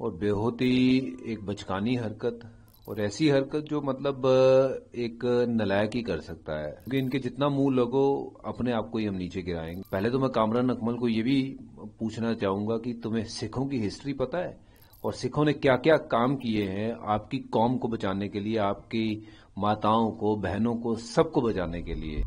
और बेहोती एक बचकानी हरकत और ऐसी हरकत जो मतलब एक नलायक ही कर सकता है क्योंकि इनके जितना मुंह लगो अपने आप को ही हम नीचे गिराएंगे पहले तो मैं कामरान अकमल को ये भी पूछना चाहूंगा कि तुम्हें सिखों की हिस्ट्री पता है और सिखों ने क्या क्या काम किए हैं आपकी कौम को बचाने के लिए आपकी माताओं को बहनों को सबको बचाने के लिए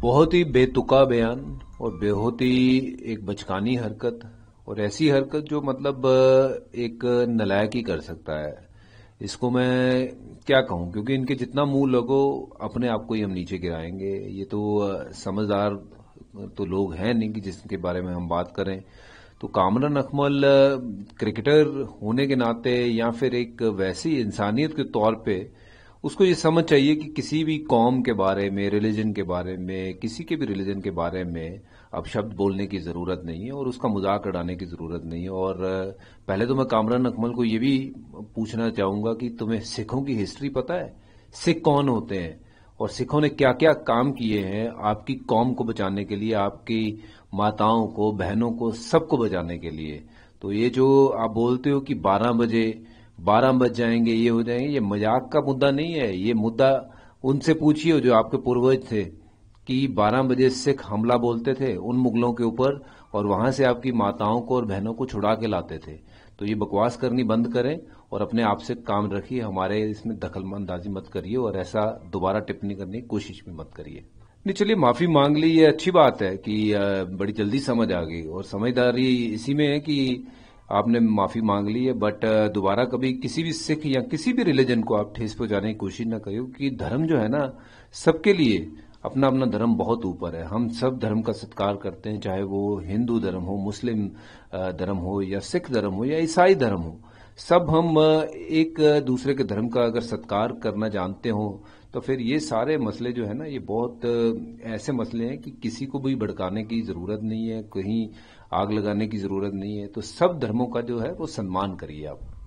बहुत ही बेतुका बयान और बेहद ही एक बचकानी हरकत और ऐसी हरकत जो मतलब एक नलायक ही कर सकता है इसको मैं क्या कहूं क्योंकि इनके जितना मुंह लगो अपने आप को ही हम नीचे गिराएंगे ये तो समझदार तो लोग हैं नहीं कि जिसके बारे में हम बात करें तो कामरान अकमल क्रिकेटर होने के नाते या फिर एक वैसी इंसानियत के तौर पे उसको ये समझ चाहिए कि किसी भी कौम के बारे में रिलीजन के बारे में किसी के भी रिलीजन के बारे में अब शब्द बोलने की ज़रूरत नहीं है और उसका मजाक उड़ाने की ज़रूरत नहीं है और पहले तो मैं कामरान अकमल को ये भी पूछना चाहूंगा कि तुम्हें सिखों की हिस्ट्री पता है सिख कौन होते हैं और सिखों ने क्या क्या काम किए हैं आपकी कौम को बचाने के लिए आपकी माताओं को बहनों को सबको बचाने के लिए तो ये जो आप बोलते हो कि बारह बजे बारह बज जाएंगे ये हो जाएंगे ये मजाक का मुद्दा नहीं है ये मुद्दा उनसे पूछिए जो आपके पूर्वज थे कि बारह बजे सिख हमला बोलते थे उन मुगलों के ऊपर और वहां से आपकी माताओं को और बहनों को छुड़ा के लाते थे तो ये बकवास करनी बंद करें और अपने आप से काम रखिए हमारे इसमें दखलमंदाजी मत करिए और ऐसा दोबारा टिप्पणी करने की कोशिश भी मत करिए नहीं चलिए माफी मांग ली ये अच्छी बात है कि बड़ी जल्दी समझ आ गई और समझदारी इसी में है कि आपने माफी मांग ली है बट uh, दोबारा कभी किसी भी सिख या किसी भी रिलीजन को आप ठेस पहुंचाने की कोशिश ना करो कि धर्म जो है ना सबके लिए अपना अपना धर्म बहुत ऊपर है हम सब धर्म का सत्कार करते हैं चाहे वो हिंदू धर्म हो मुस्लिम uh, धर्म हो या सिख धर्म हो या ईसाई धर्म हो सब हम uh, एक दूसरे के धर्म का अगर सत्कार करना जानते हो तो फिर ये सारे मसले जो है ना ये बहुत ऐसे मसले हैं कि किसी को भी भड़काने की जरूरत नहीं है कहीं आग लगाने की जरूरत नहीं है तो सब धर्मों का जो है वो सम्मान करिए आप